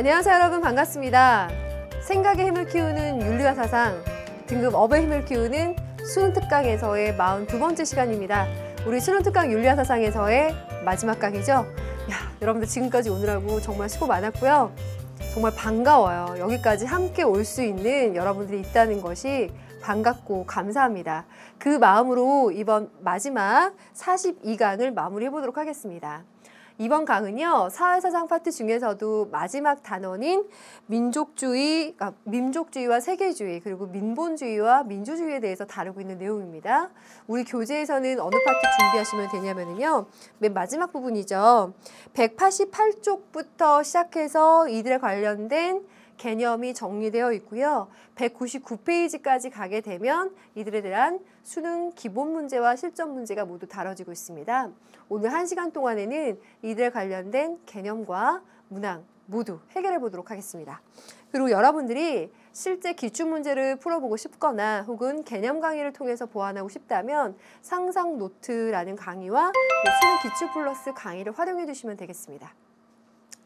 안녕하세요 여러분 반갑습니다. 생각의 힘을 키우는 윤리와 사상, 등급 업의 힘을 키우는 수능특강에서의 42번째 시간입니다. 우리 수능특강 윤리와 사상에서의 마지막 강의죠 야, 여러분들 지금까지 오느라고 정말 수고 많았고요. 정말 반가워요. 여기까지 함께 올 수 있는 여러분들이 있다는 것이 반갑고 감사합니다. 그 마음으로 이번 마지막 42강을 마무리해 보도록 하겠습니다. 이번 강은요 사회사상 파트 중에서도 마지막 단원인 민족주의, 아, 민족주의와 세계주의 그리고 민본주의와 민주주의에 대해서 다루고 있는 내용입니다. 우리 교재에서는 어느 파트 준비하시면 되냐면요 맨 마지막 부분이죠. 188쪽부터 시작해서 이들에 관련된 개념이 정리되어 있고요. 199페이지까지 가게 되면 이들에 대한 수능 기본 문제와 실전 문제가 모두 다뤄지고 있습니다. 오늘 한시간 동안에는 이들 관련된 개념과 문항 모두 해결해 보도록 하겠습니다. 그리고 여러분들이 실제 기출 문제를 풀어보고 싶거나 혹은 개념 강의를 통해서 보완하고 싶다면 상상 노트라는 강의와 네, 수능 기출 플러스 강의를 활용해 주시면 되겠습니다.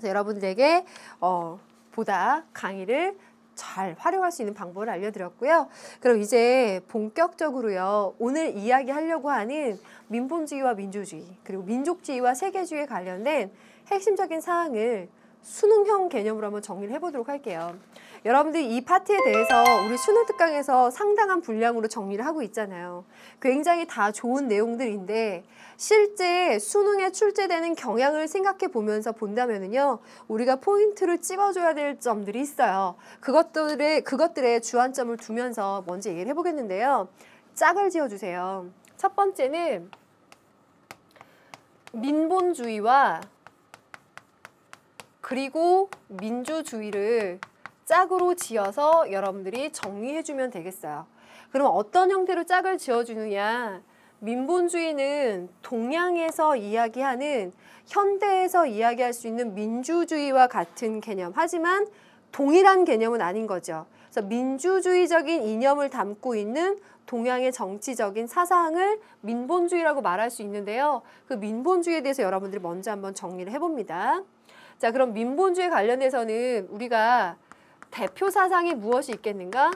여러분들에게 어, 보다 강의를 잘 활용할 수 있는 방법을 알려드렸고요. 그럼 이제 본격적으로요. 오늘 이야기하려고 하는 민본주의와 민주주의 그리고 민족주의와 세계주의에 관련된 핵심적인 사항을 수능형 개념으로 한번 정리를 해보도록 할게요. 여러분들이 이 파트에 대해서 우리 수능 특강에서 상당한 분량으로 정리를 하고 있잖아요. 굉장히 다 좋은 내용들인데 실제 수능에 출제되는 경향을 생각해 보면서 본다면은요. 우리가 포인트를 찍어줘야 될 점들이 있어요. 그것들의 그것들의 주안점을 두면서 먼저 얘기를 해보겠는데요. 짝을 지어주세요. 첫 번째는 민본주의와 그리고 민주주의를 짝으로 지어서 여러분들이 정리해주면 되겠어요. 그럼 어떤 형태로 짝을 지어주느냐 민본주의는 동양에서 이야기하는 현대에서 이야기할 수 있는 민주주의와 같은 개념 하지만 동일한 개념은 아닌 거죠. 그래서 민주주의적인 이념을 담고 있는 동양의 정치적인 사상을 민본주의라고 말할 수 있는데요. 그 민본주의에 대해서 여러분들이 먼저 한번 정리를 해봅니다. 자 그럼 민본주의 관련해서는 우리가 대표 사상이 무엇이 있겠는가?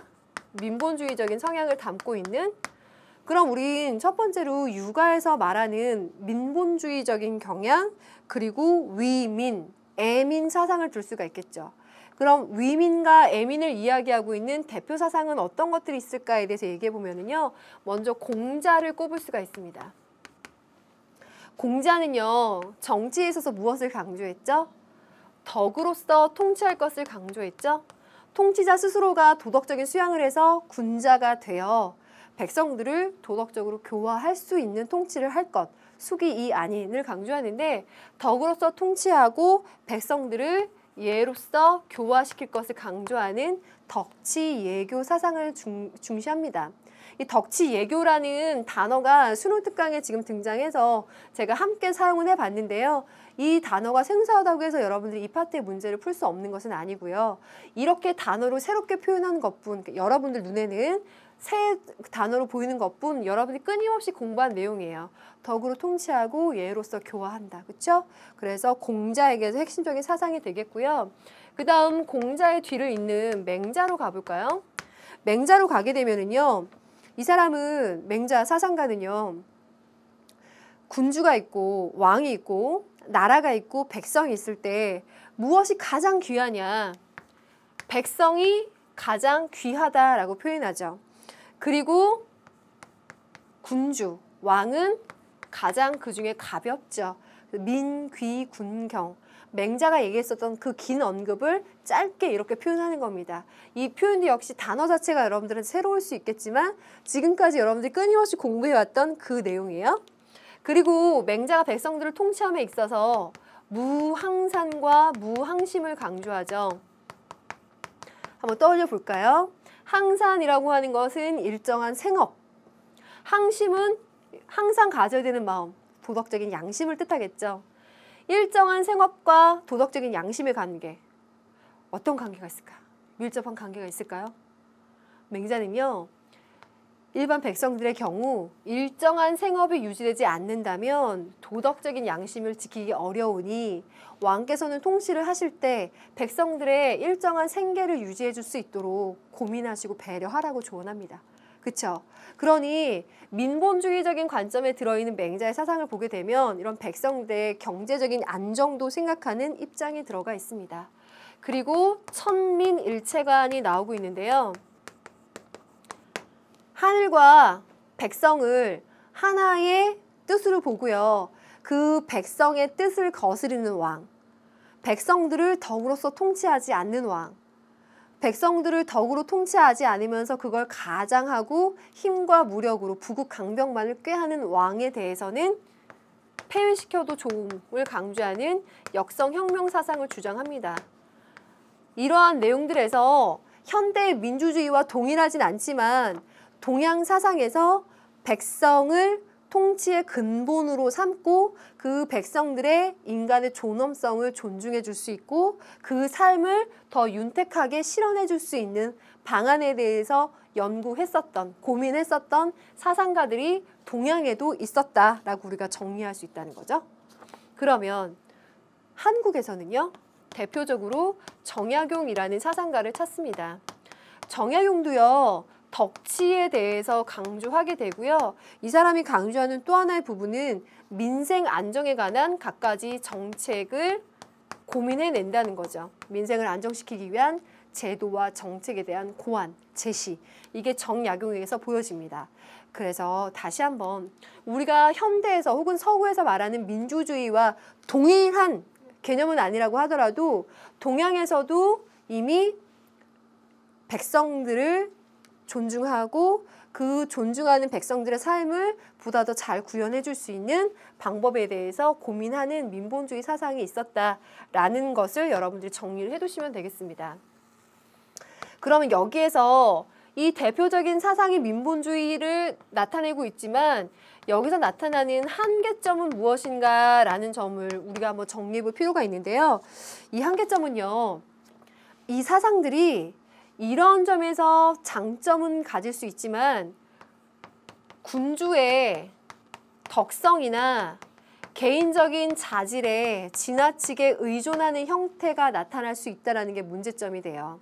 민본주의적인 성향을 담고 있는 그럼 우린 첫 번째로 육아에서 말하는 민본주의적인 경향 그리고 위민, 애민 사상을 둘 수가 있겠죠. 그럼 위민과 애민을 이야기하고 있는 대표 사상은 어떤 것들이 있을까에 대해서 얘기해 보면요. 먼저 공자를 꼽을 수가 있습니다. 공자는요. 정치에 있어서 무엇을 강조했죠? 덕으로서 통치할 것을 강조했죠? 통치자 스스로가 도덕적인 수양을 해서 군자가 되어 백성들을 도덕적으로 교화할 수 있는 통치를 할 것, 숙이 이 아닌을 강조하는데 덕으로서 통치하고 백성들을 예로서 교화시킬 것을 강조하는 덕치 예교 사상을 중, 중시합니다. 이 덕치 예교라는 단어가 수능 특강에 지금 등장해서 제가 함께 사용을 해봤는데요. 이 단어가 생소하다고 해서 여러분들이 이 파트의 문제를 풀 수 없는 것은 아니고요. 이렇게 단어로 새롭게 표현한 것뿐 그러니까 여러분들 눈에는 새 단어로 보이는 것뿐 여러분이 끊임없이 공부한 내용이에요. 덕으로 통치하고 예로서 교화한다. 그렇죠? 그래서 공자에게서 핵심적인 사상이 되겠고요. 그 다음 공자의 뒤를 잇는 맹자로 가볼까요? 맹자로 가게 되면은요. 이 사람은 맹자 사상가는요. 군주가 있고 왕이 있고 나라가 있고 백성이 있을 때 무엇이 가장 귀하냐 백성이 가장 귀하다라고 표현하죠. 그리고 군주, 왕은 가장 그 중에 가볍죠. 민귀군경. 맹자가 얘기했었던 그 긴 언급을 짧게 이렇게 표현하는 겁니다. 이 표현도 역시 단어 자체가 여러분들은 새로울 수 있겠지만 지금까지 여러분들이 끊임없이 공부해왔던 그 내용이에요. 그리고 맹자가 백성들을 통치함에 있어서 무항산과 무항심을 강조하죠. 한번 떠올려 볼까요? 항산이라고 하는 것은 일정한 생업, 항심은 항상 가져야 되는 마음, 도덕적인 양심을 뜻하겠죠. 일정한 생업과 도덕적인 양심의 관계, 어떤 관계가 있을까? 밀접한 관계가 있을까요? 맹자는요, 일반 백성들의 경우 일정한 생업이 유지되지 않는다면 도덕적인 양심을 지키기 어려우니 왕께서는 통치를 하실 때 백성들의 일정한 생계를 유지해 줄 수 있도록 고민하시고 배려하라고 조언합니다. 그렇죠? 그러니 민본주의적인 관점에 들어있는 맹자의 사상을 보게 되면 이런 백성들의 경제적인 안정도 생각하는 입장에 들어가 있습니다. 그리고 천민일체관이 나오고 있는데요. 하늘과 백성을 하나의 뜻으로 보고요. 그 백성의 뜻을 거스르는 왕. 백성들을 덕으로서 통치하지 않는 왕. 백성들을 덕으로 통치하지 않으면서 그걸 가장하고 힘과 무력으로 부국 강병만을 꾀하는 왕에 대해서는 폐위시켜도 좋음을 강조하는 역성혁명 사상을 주장합니다. 이러한 내용들에서 현대 민주주의와 동일하진 않지만 동양 사상에서 백성을 통치의 근본으로 삼고 그 백성들의 인간의 존엄성을 존중해 줄 수 있고 그 삶을 더 윤택하게 실현해 줄 수 있는 방안에 대해서 연구했었던 고민했었던 사상가들이 동양에도 있었다라고 우리가 정리할 수 있다는 거죠. 그러면 한국에서는요. 대표적으로 정약용이라는 사상가를 찾습니다. 정약용도요. 덕치에 대해서 강조하게 되고요. 이 사람이 강조하는 또 하나의 부분은 민생 안정에 관한 갖가지 정책을 고민해낸다는 거죠. 민생을 안정시키기 위한 제도와 정책에 대한 고안, 제시 이게 정약용에서 보여집니다. 그래서 다시 한번 우리가 현대에서 혹은 서구에서 말하는 민주주의와 동일한 개념은 아니라고 하더라도 동양에서도 이미 백성들을 존중하고 그 존중하는 백성들의 삶을 보다 더 잘 구현해 줄 수 있는 방법에 대해서 고민하는 민본주의 사상이 있었다라는 것을 여러분들이 정리를 해 두시면 되겠습니다. 그러면 여기에서 이 대표적인 사상이 민본주의를 나타내고 있지만 여기서 나타나는 한계점은 무엇인가라는 점을 우리가 한번 정리해 볼 필요가 있는데요. 이 한계점은요. 이 사상들이 이런 점에서 장점은 가질 수 있지만 군주의 덕성이나 개인적인 자질에 지나치게 의존하는 형태가 나타날 수 있다는 게 문제점이 돼요.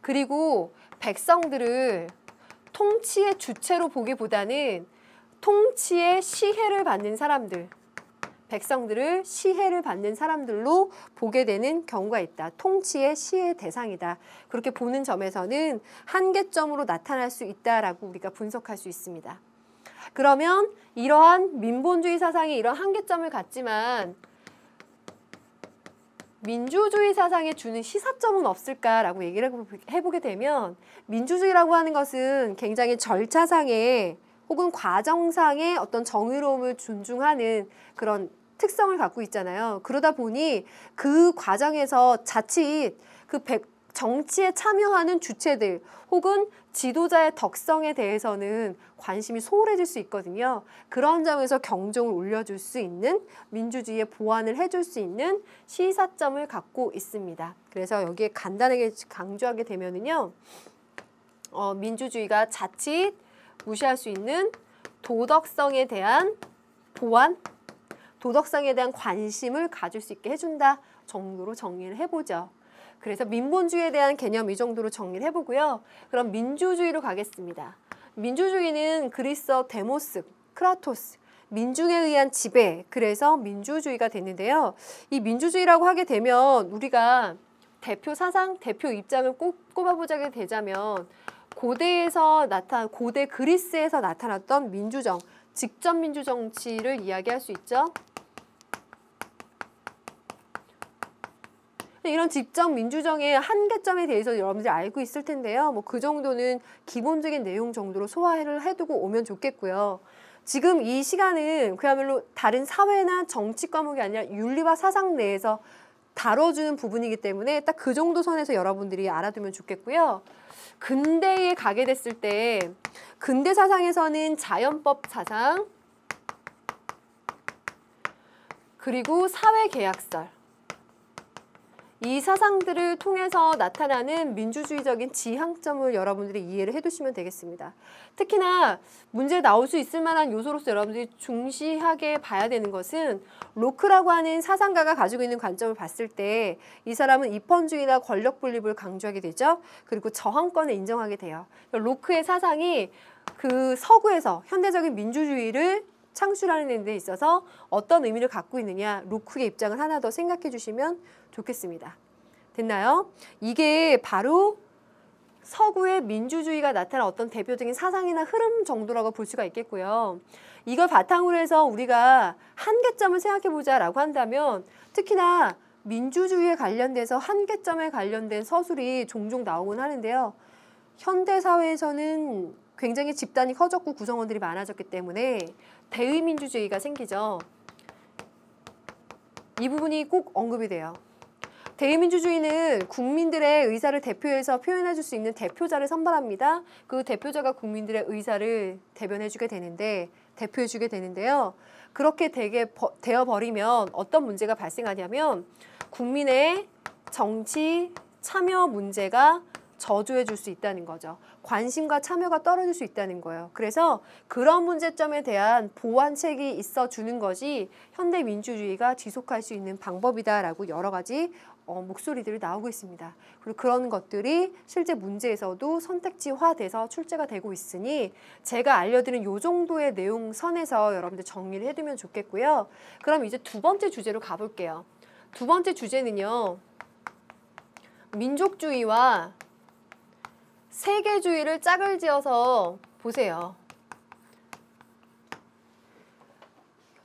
그리고 백성들을 통치의 주체로 보기보다는 통치의 시혜를 받는 사람들 백성들을 시해를 받는 사람들로 보게 되는 경우가 있다. 통치의 시해 대상이다. 그렇게 보는 점에서는 한계점으로 나타날 수 있다라고 우리가 분석할 수 있습니다. 그러면 이러한 민본주의 사상이 이런 한계점을 갖지만 민주주의 사상에 주는 시사점은 없을까라고 얘기를 해보게 되면 민주주의라고 하는 것은 굉장히 절차상의 혹은 과정상의 어떤 정의로움을 존중하는 그런 특성을 갖고 있잖아요. 그러다 보니 그 과정에서 자칫 그 백, 정치에 참여하는 주체들 혹은 지도자의 덕성에 대해서는 관심이 소홀해질 수 있거든요. 그런 점에서 경종을 울려줄 수 있는 민주주의의 보완을 해줄 수 있는 시사점을 갖고 있습니다. 그래서 여기에 간단하게 강조하게 되면은요. 어, 민주주의가 자칫 무시할 수 있는 도덕성에 대한 보완 도덕성에 대한 관심을 가질 수 있게 해준다 정도로 정리를 해보죠. 그래서 민본주의에 대한 개념 이 정도로 정리를 해보고요. 그럼 민주주의로 가겠습니다. 민주주의는 그리스어 데모스, 크라토스, 민중에 의한 지배, 그래서 민주주의가 됐는데요. 이 민주주의라고 하게 되면 우리가 대표 사상, 대표 입장을 꼽아보자게 되자면 고대에서 나타 고대 그리스에서 나타났던 민주정, 직접 민주정치를 이야기할 수 있죠. 이런 직접 민주정의 한계점에 대해서 여러분들이 알고 있을 텐데요. 뭐 그 정도는 기본적인 내용 정도로 소화를 해두고 오면 좋겠고요. 지금 이 시간은 그야말로 다른 사회나 정치 과목이 아니라 윤리와 사상 내에서 다뤄주는 부분이기 때문에 딱 그 정도 선에서 여러분들이 알아두면 좋겠고요. 근대에 가게 됐을 때 근대 사상에서는 자연법 사상 그리고 사회계약설 이 사상들을 통해서 나타나는 민주주의적인 지향점을 여러분들이 이해를 해두시면 되겠습니다. 특히나 문제 나올 수 있을 만한 요소로서 여러분들이 중시하게 봐야 되는 것은 로크라고 하는 사상가가 가지고 있는 관점을 봤을 때 이 사람은 입헌주의나 권력 분립을 강조하게 되죠. 그리고 저항권을 인정하게 돼요. 그러니까 로크의 사상이 그 서구에서 현대적인 민주주의를 창출하는 데 있어서 어떤 의미를 갖고 있느냐 로크의 입장을 하나 더 생각해 주시면 좋겠습니다. 됐나요? 이게 바로 서구의 민주주의가 나타난 어떤 대표적인 사상이나 흐름 정도라고 볼 수가 있겠고요. 이걸 바탕으로 해서 우리가 한계점을 생각해보자라고 한다면 특히나 민주주의에 관련돼서 한계점에 관련된 서술이 종종 나오곤 하는데요. 현대사회에서는 굉장히 집단이 커졌고 구성원들이 많아졌기 때문에 대의민주주의가 생기죠. 이 부분이 꼭 언급이 돼요. 대의민주주의는 국민들의 의사를 대표해서 표현해 줄 수 있는 대표자를 선발합니다. 그 대표자가 국민들의 의사를 대변해 주게 되는데 대표해 주게 되는데요. 그렇게 되게 되어 버리면 어떤 문제가 발생하냐면 국민의 정치 참여 문제가 저조해 줄 수 있다는 거죠. 관심과 참여가 떨어질 수 있다는 거예요. 그래서 그런 문제점에 대한 보완책이 있어 주는 것이 현대 민주주의가 지속할 수 있는 방법이다라고 여러 가지 어, 목소리들이 나오고 있습니다. 그리고 그런 것들이 실제 문제에서도 선택지화돼서 출제가 되고 있으니 제가 알려드린 요 정도의 내용 선에서 여러분들 정리를 해두면 좋겠고요. 그럼 이제 두 번째 주제로 가볼게요. 두 번째 주제는요. 민족주의와 세계주의를 짝을 지어서 보세요.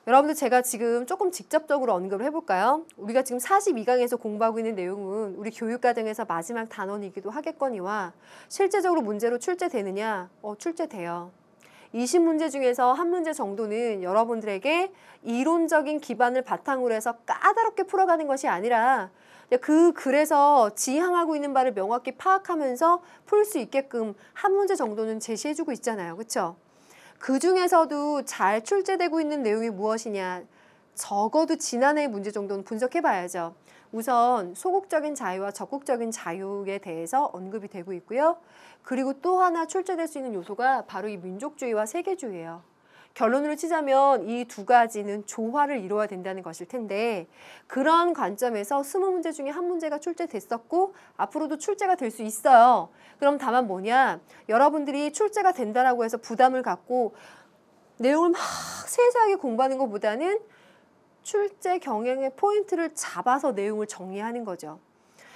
여러분들 제가 지금 조금 직접적으로 언급을 해볼까요? 우리가 지금 42강에서 공부하고 있는 내용은 우리 교육과정에서 마지막 단원이기도 하겠거니와 실제적으로 문제로 출제되느냐? 어, 출제돼요. 20문제 중에서 한 문제 정도는 여러분들에게 이론적인 기반을 바탕으로 해서 까다롭게 풀어가는 것이 아니라 그 글에서 지향하고 있는 바를 명확히 파악하면서 풀 수 있게끔 한 문제 정도는 제시해주고 있잖아요. 그렇죠? 그 중에서도 잘 출제되고 있는 내용이 무엇이냐 적어도 지난해 의 문제 정도는 분석해봐야죠. 우선 소극적인 자유와 적극적인 자유에 대해서 언급이 되고 있고요. 그리고 또 하나 출제될 수 있는 요소가 바로 이 민족주의와 세계주의예요. 결론으로 치자면 이 두 가지는 조화를 이루어야 된다는 것일 텐데 그런 관점에서 스무 문제 중에 한 문제가 출제됐었고 앞으로도 출제가 될 수 있어요. 그럼 다만 뭐냐 여러분들이 출제가 된다라고 해서 부담을 갖고 내용을 막 세세하게 공부하는 것보다는 출제 경영의 포인트를 잡아서 내용을 정리하는 거죠.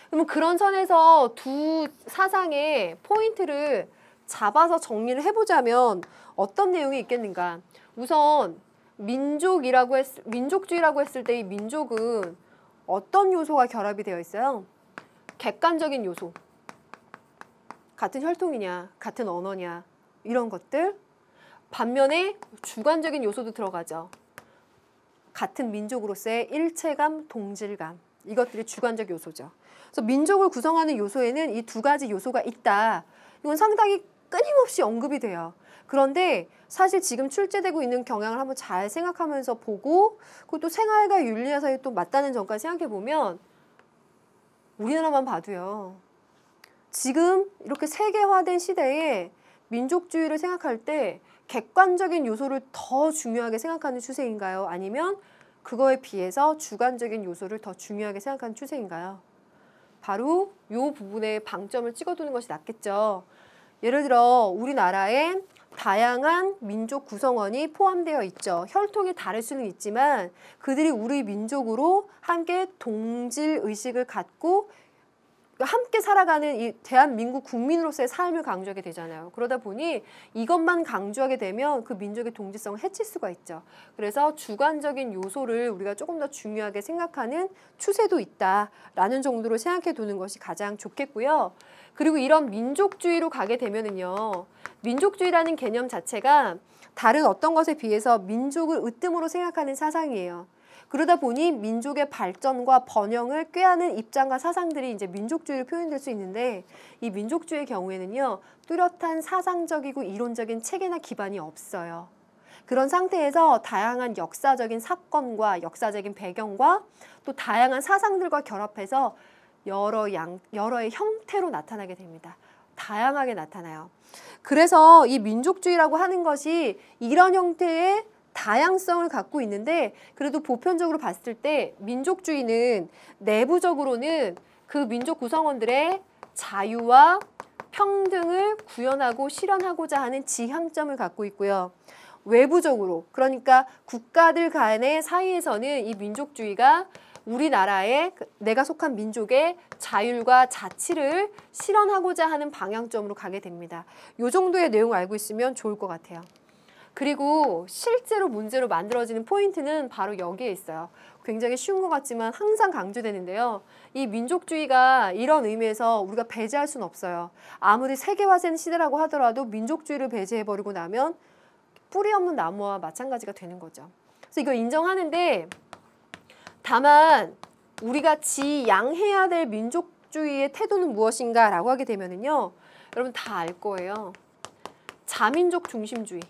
그러면 그런 선에서 두 사상의 포인트를 잡아서 정리를 해보자면 어떤 내용이 있겠는가? 우선 민족이라고 했, 민족주의라고 했을 때 이 민족은 어떤 요소가 결합이 되어 있어요? 객관적인 요소. 같은 혈통이냐, 같은 언어냐, 이런 것들. 반면에 주관적인 요소도 들어가죠. 같은 민족으로서의 일체감, 동질감. 이것들이 주관적 요소죠. 그래서 민족을 구성하는 요소에는 이 두 가지 요소가 있다. 이건 상당히 끊임없이 언급이 돼요. 그런데 사실 지금 출제되고 있는 경향을 한번 잘 생각하면서 보고 그리고또 생활과 윤리와 사이 또 맞다는 점까지 생각해 보면 우리나라만 봐도요. 지금 이렇게 세계화된 시대에 민족주의를 생각할 때 객관적인 요소를 더 중요하게 생각하는 추세인가요? 아니면 그거에 비해서 주관적인 요소를 더 중요하게 생각하는 추세인가요? 바로 이 부분에 방점을 찍어두는 것이 낫겠죠. 예를 들어 우리나라의 다양한 민족 구성원이 포함되어 있죠. 혈통이 다를 수는 있지만 그들이 우리 민족으로 함께 동질 의식을 갖고 함께 살아가는 이 대한민국 국민으로서의 삶을 강조하게 되잖아요. 그러다 보니 이것만 강조하게 되면 그 민족의 동지성을 해칠 수가 있죠. 그래서 주관적인 요소를 우리가 조금 더 중요하게 생각하는 추세도 있다라는 정도로 생각해 두는 것이 가장 좋겠고요. 그리고 이런 민족주의로 가게 되면은요. 민족주의라는 개념 자체가 다른 어떤 것에 비해서 민족을 으뜸으로 생각하는 사상이에요. 그러다 보니 민족의 발전과 번영을 꾀하는 입장과 사상들이 이제 민족주의로 표현될 수 있는데 이 민족주의의 경우에는요. 뚜렷한 사상적이고 이론적인 체계나 기반이 없어요. 그런 상태에서 다양한 역사적인 사건과 역사적인 배경과 또 다양한 사상들과 결합해서 여러 양, 여러의 형태로 나타나게 됩니다. 다양하게 나타나요. 그래서 이 민족주의라고 하는 것이 이런 형태의 다양성을 갖고 있는데 그래도 보편적으로 봤을 때 민족주의는 내부적으로는 그 민족 구성원들의 자유와 평등을 구현하고 실현하고자 하는 지향점을 갖고 있고요. 외부적으로 그러니까 국가들 간의 사이에서는 이 민족주의가 우리나라의 그 내가 속한 민족의 자율과 자치를 실현하고자 하는 방향점으로 가게 됩니다. 이 정도의 내용 알고 있으면 좋을 것 같아요. 그리고 실제로 문제로 만들어지는 포인트는 바로 여기에 있어요. 굉장히 쉬운 것 같지만 항상 강조되는데요. 이 민족주의가 이런 의미에서 우리가 배제할 수는 없어요. 아무리 세계화된 시대라고 하더라도 민족주의를 배제해버리고 나면 뿌리 없는 나무와 마찬가지가 되는 거죠. 그래서 이거 인정하는데 다만 우리가 지양해야 될 민족주의의 태도는 무엇인가 라고 하게 되면은요. 여러분 다 알 거예요. 자민족 중심주의.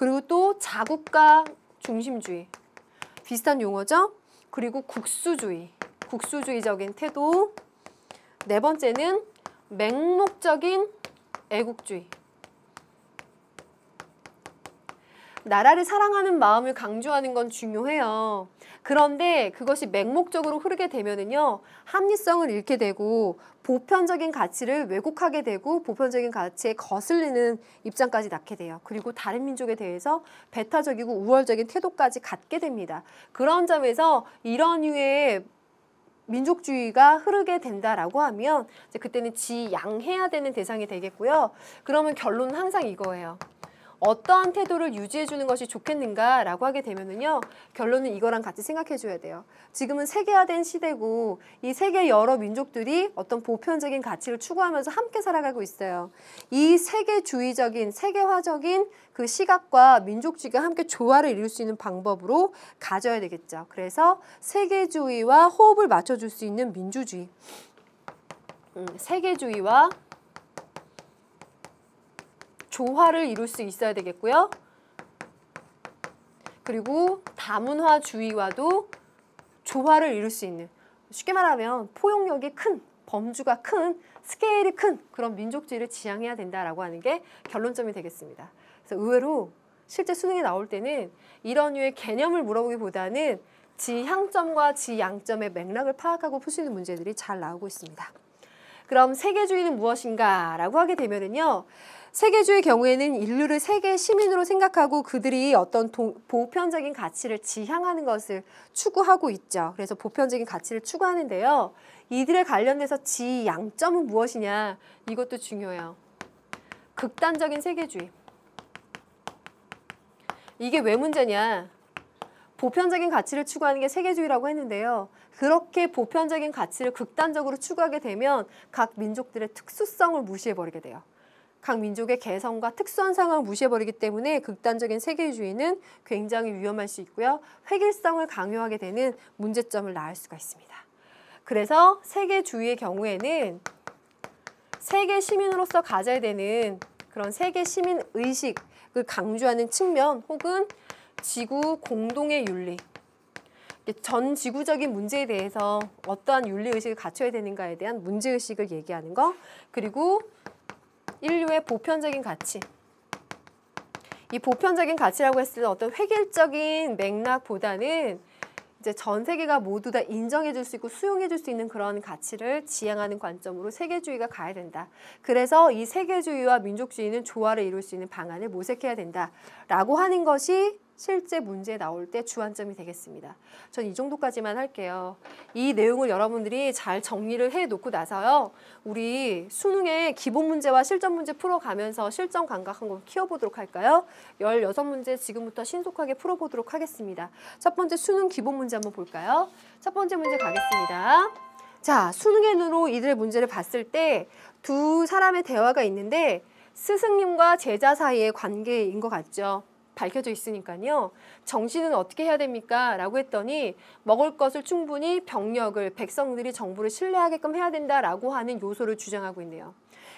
그리고 또 자국가 중심주의. 비슷한 용어죠. 그리고 국수주의. 국수주의적인 태도. 네 번째는 맹목적인 애국주의. 나라를 사랑하는 마음을 강조하는 건 중요해요. 그런데 그것이 맹목적으로 흐르게 되면은요 합리성을 잃게 되고 보편적인 가치를 왜곡하게 되고 보편적인 가치에 거슬리는 입장까지 낳게 돼요. 그리고 다른 민족에 대해서 배타적이고 우월적인 태도까지 갖게 됩니다. 그런 점에서 이런 유의 민족주의가 흐르게 된다라고 하면 그때는 지양해야 되는 대상이 되겠고요. 그러면 결론은 항상 이거예요. 어떠한 태도를 유지해 주는 것이 좋겠는가라고 하게 되면은요. 결론은 이거랑 같이 생각해 줘야 돼요. 지금은 세계화된 시대고 이 세계 여러 민족들이 어떤 보편적인 가치를 추구하면서 함께 살아가고 있어요. 이 세계주의적인 세계화적인 그 시각과 민족주의가 함께 조화를 이룰 수 있는 방법으로 가져야 되겠죠. 그래서 세계주의와 호흡을 맞춰줄 수 있는 민주주의. 음, 세계주의와 조화를 이룰 수 있어야 되겠고요. 그리고 다문화 주의와도 조화를 이룰 수 있는 쉽게 말하면 포용력이 큰 범주가 큰 스케일이 큰 그런 민족주의를 지향해야 된다라고 하는 게 결론점이 되겠습니다. 그래서 의외로 실제 수능에 나올 때는 이런 류의 개념을 물어보기보다는 지향점과 지양점의 맥락을 파악하고 풀 수 있는 문제들이 잘 나오고 있습니다. 그럼 세계주의는 무엇인가 라고 하게 되면은요. 세계주의 경우에는 인류를 세계 시민으로 생각하고 그들이 어떤 동, 보편적인 가치를 지향하는 것을 추구하고 있죠. 그래서 보편적인 가치를 추구하는데요. 이들에 관련돼서 지양점은 무엇이냐 이것도 중요해요. 극단적인 세계주의. 이게 왜 문제냐? 보편적인 가치를 추구하는 게 세계주의라고 했는데요. 그렇게 보편적인 가치를 극단적으로 추구하게 되면 각 민족들의 특수성을 무시해버리게 돼요. 각 민족의 개성과 특수한 상황을 무시해버리기 때문에 극단적인 세계주의는 굉장히 위험할 수 있고요. 획일성을 강요하게 되는 문제점을 낳을 수가 있습니다. 그래서 세계주의의 경우에는 세계 시민으로서 가져야 되는 그런 세계 시민 의식을 강조하는 측면 혹은 지구 공동의 윤리 전 지구적인 문제에 대해서 어떠한 윤리의식을 갖춰야 되는가에 대한 문제의식을 얘기하는 거 그리고 인류의 보편적인 가치. 이 보편적인 가치라고 했을 때 어떤 획일적인 맥락보다는 이제 전 세계가 모두 다 인정해 줄수 있고 수용해 줄수 있는 그런 가치를 지향하는 관점으로 세계주의가 가야 된다. 그래서 이 세계주의와 민족주의는 조화를 이룰 수 있는 방안을 모색해야 된다라고 하는 것이 실제 문제 나올 때 주안점이 되겠습니다. 전 이 정도까지만 할게요. 이 내용을 여러분들이 잘 정리를 해놓고 나서요. 우리 수능의 기본 문제와 실전 문제 풀어가면서 실전 감각 한 번 키워보도록 할까요? 16문제 지금부터 신속하게 풀어보도록 하겠습니다. 첫 번째 수능 기본 문제 한번 볼까요? 첫 번째 문제 가겠습니다. 자, 수능의 눈으로 이들의 문제를 봤을 때 두 사람의 대화가 있는데 스승님과 제자 사이의 관계인 것 같죠. 밝혀져 있으니까요. 정신은 어떻게 해야 됩니까? 라고 했더니 먹을 것을 충분히 병력을 백성들이 정부를 신뢰하게끔 해야 된다라고 하는 요소를 주장하고 있네요.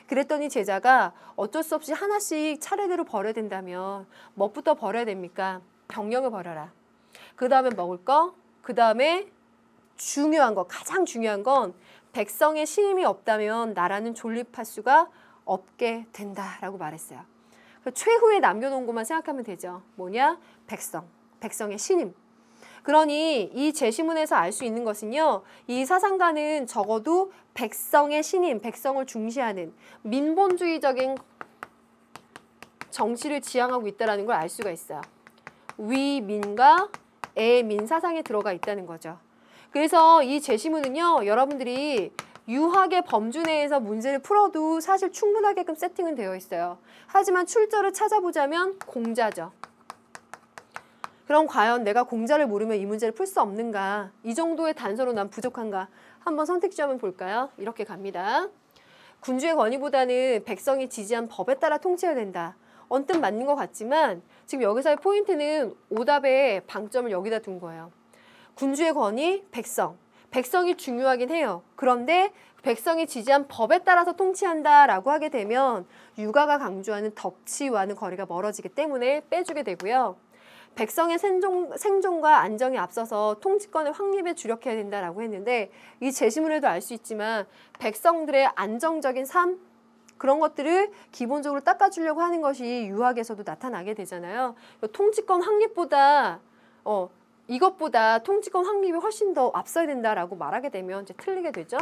그랬더니 제자가 어쩔 수 없이 하나씩 차례대로 버려야 된다면 뭐부터 버려야 됩니까? 병력을 버려라. 그 다음에 먹을 거, 그 다음에 중요한 거, 가장 중요한 건 백성의 신임이 없다면 나라는 존립할 수가 없게 된다라고 말했어요. 최후에 남겨놓은 것만 생각하면 되죠. 뭐냐? 백성, 백성의 신임. 그러니 이 제시문에서 알 수 있는 것은요. 이 사상가는 적어도 백성의 신임, 백성을 중시하는 민본주의적인 정치를 지향하고 있다는 걸 알 수가 있어요. 위민과 애민 사상에 들어가 있다는 거죠. 그래서 이 제시문은요. 여러분들이 유학의 범주 내에서 문제를 풀어도 사실 충분하게끔 세팅은 되어 있어요. 하지만 출처를 찾아보자면 공자죠. 그럼 과연 내가 공자를 모르면 이 문제를 풀 수 없는가? 이 정도의 단서로 난 부족한가? 한번 선택지점을 볼까요? 이렇게 갑니다. 군주의 권위보다는 백성이 지지한 법에 따라 통치해야 된다. 언뜻 맞는 것 같지만 지금 여기서의 포인트는 오답의 방점을 여기다 둔 거예요. 군주의 권위, 백성. 백성이 중요하긴 해요. 그런데 백성이 지지한 법에 따라서 통치한다라고 하게 되면 유가가 강조하는 덕치와는 거리가 멀어지기 때문에 빼주게 되고요. 백성의 생존, 생존과 안정에 앞서서 통치권의 확립에 주력해야 된다라고 했는데 이 제시문에도 알 수 있지만 백성들의 안정적인 삶 그런 것들을 기본적으로 닦아주려고 하는 것이 유학에서도 나타나게 되잖아요. 통치권 확립보다 어, 이것보다 통치권 확립이 훨씬 더 앞서야 된다라고 말하게 되면 이제 틀리게 되죠.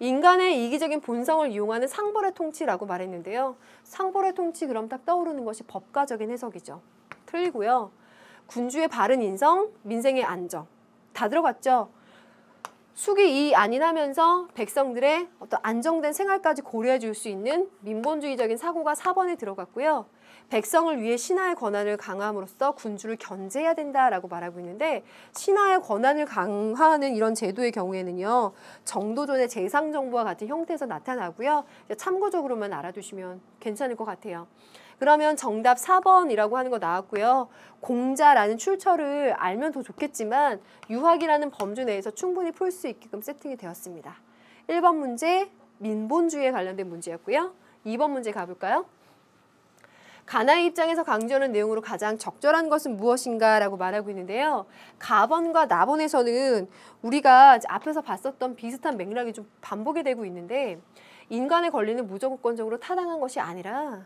인간의 이기적인 본성을 이용하는 상벌의 통치라고 말했는데요. 상벌의 통치 그럼 딱 떠오르는 것이 법가적인 해석이죠. 틀리고요. 군주의 바른 인성, 민생의 안정 다 들어갔죠. 숙이 이 안인하면서 백성들의 어떤 안정된 생활까지 고려해 줄 수 있는 민본주의적인 사고가 4번에 들어갔고요. 백성을 위해 신하의 권한을 강함으로써 군주를 견제해야 된다라고 말하고 있는데 신하의 권한을 강화하는 이런 제도의 경우에는요. 정도전의 재상 정부와 같은 형태에서 나타나고요. 참고적으로만 알아두시면 괜찮을 것 같아요. 그러면 정답 4번이라고 하는 거 나왔고요. 공자라는 출처를 알면 더 좋겠지만 유학이라는 범주 내에서 충분히 풀 수 있게끔 세팅이 되었습니다. 1번 문제 민본주의에 관련된 문제였고요. 2번 문제 가볼까요? 가나의 입장에서 강조하는 내용으로 가장 적절한 것은 무엇인가라고 말하고 있는데요. 가번과 나번에서는 우리가 앞에서 봤었던 비슷한 맥락이 좀 반복이 되고 있는데 인간의 권리는 무조건적으로 타당한 것이 아니라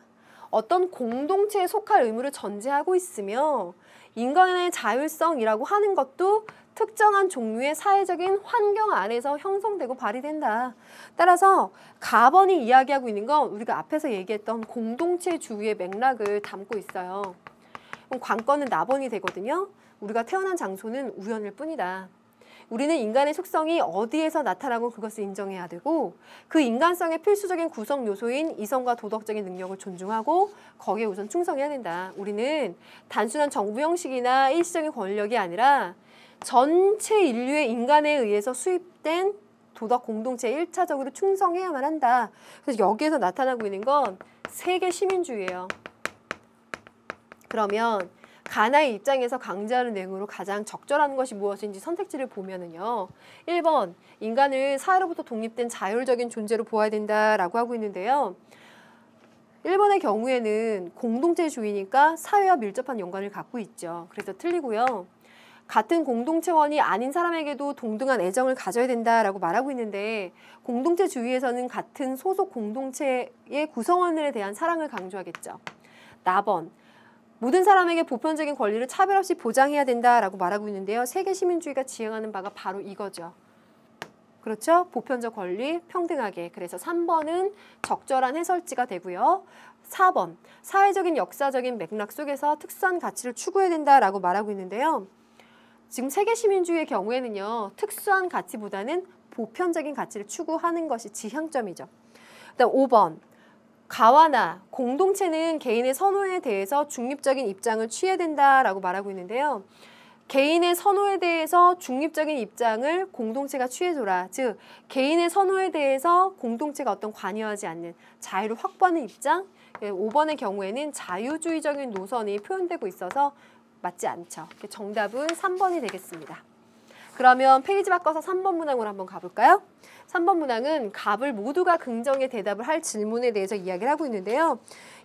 어떤 공동체에 속할 의무를 전제하고 있으며 인간의 자율성이라고 하는 것도 특정한 종류의 사회적인 환경 안에서 형성되고 발휘된다. 따라서 가번이 이야기하고 있는 건 우리가 앞에서 얘기했던 공동체 주위의 맥락을 담고 있어요. 그럼 관건은 나번이 되거든요. 우리가 태어난 장소는 우연일 뿐이다. 우리는 인간의 속성이 어디에서 나타나고 그것을 인정해야 되고 그 인간성의 필수적인 구성 요소인 이성과 도덕적인 능력을 존중하고 거기에 우선 충성해야 된다. 우리는 단순한 정부 형식이나 일시적인 권력이 아니라 전체 인류의 인간에 의해서 수입된 도덕 공동체에 일차적으로 충성해야만 한다. 그래서 여기에서 나타나고 있는 건 세계 시민주의예요. 그러면 가나의 입장에서 강제하는 행으로 가장 적절한 것이 무엇인지 선택지를 보면은요. 1번 인간을 사회로부터 독립된 자율적인 존재로 보아야 된다라고 하고 있는데요. 일번의 경우에는 공동체 주의니까 사회와 밀접한 연관을 갖고 있죠. 그래서 틀리고요. 같은 공동체원이 아닌 사람에게도 동등한 애정을 가져야 된다라고 말하고 있는데 공동체 주위에서는 같은 소속 공동체의 구성원들에 대한 사랑을 강조하겠죠. 나번 모든 사람에게 보편적인 권리를 차별 없이 보장해야 된다라고 말하고 있는데요. 세계 시민주의가 지향하는 바가 바로 이거죠. 그렇죠? 보편적 권리 평등하게. 그래서 3번은 적절한 해설지가 되고요. 4번 사회적인 역사적인 맥락 속에서 특수한 가치를 추구해야 된다라고 말하고 있는데요. 지금 세계 시민주의의 경우에는요. 특수한 가치보다는 보편적인 가치를 추구하는 것이 지향점이죠. 그다음 5번. 가와나 공동체는 개인의 선호에 대해서 중립적인 입장을 취해야 된다라고 말하고 있는데요. 개인의 선호에 대해서 중립적인 입장을 공동체가 취해줘라. 즉, 개인의 선호에 대해서 공동체가 어떤 관여하지 않는 자유를 확보하는 입장, 5번의 예, 경우에는 자유주의적인 노선이 표현되고 있어서 맞지 않죠. 그 정답은 3번이 되겠습니다. 그러면 페이지 바꿔서 3번 문항으로 한번 가볼까요? 3번 문항은 갑을 모두가 긍정의 대답을 할 질문에 대해서 이야기를 하고 있는데요.